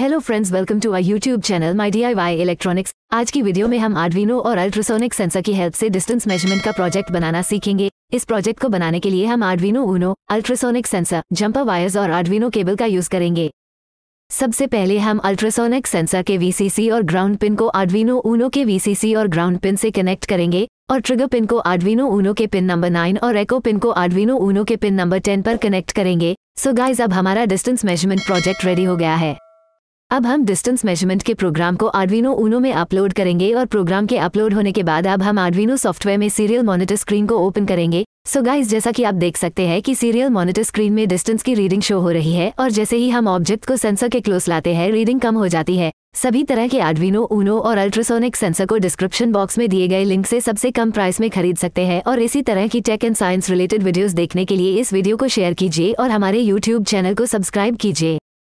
hello friends welcome to our YouTube channel my D I electronics आज की video में हम आर्डविनो और अल्ट्रासोनिक सेंसर की हेल्प से डिस्टेंस मेजरमेंट का प्रोजेक्ट बनाना सीखेंगे इस प्रोजेक्ट को बनाने के लिए हम Arduino Uno ultrasonic sensor jumper wires और आर्डविनो केबल का यूज करेंगे सबसे पहले हम अल्ट्रासोनिक सेंसर के वीसीसी और ग्राउंड पिन को आर्डविनो ऊनो के वीसीसी और ग्राउंड पिन से कनेक्ट करेंगे और ट्रिगर पिन को आर्डविनो ऊनो के पिन नंबर नाइन और एको पिन को आर्डविनो ऊनो के पिन नंबर टेन पर कनेक्ट करेंगे सो so गाइज अब हमारा डिस्टेंस मेजरमेंट प्रोजेक्ट रेडी हो गया है अब हम डिस्टेंस मेजरमेंट के प्रोग्राम को आर्डविनो ऊनो में अपलोड करेंगे और प्रोग्राम के अपलोड होने के बाद अब हम आर्डविनो सॉफ्टवेयर में सीरियल मॉनिटर स्क्रीन को ओपन करेंगे सो so गाइस जैसा कि आप देख सकते हैं कि सीरियल मॉनिटर स्क्रीन में डिस्टेंस की रीडिंग शो हो रही है और जैसे ही हम ऑब्जेक्ट को सेंसर के क्लोज लाते हैं रीडिंग कम हो जाती है सभी तरह के आर्डविनो ऊनो और अल्ट्रासोनिक सेंसर को डिस्क्रिप्शन बॉक्स में दिए गए लिंक से सबसे कम प्राइस में खरीद सकते हैं और इसी तरह की tech and science related videos देखने के लिए इस वीडियो को शेयर कीजिए और हमारे यूट्यूब चैनल को सब्सक्राइब कीजिए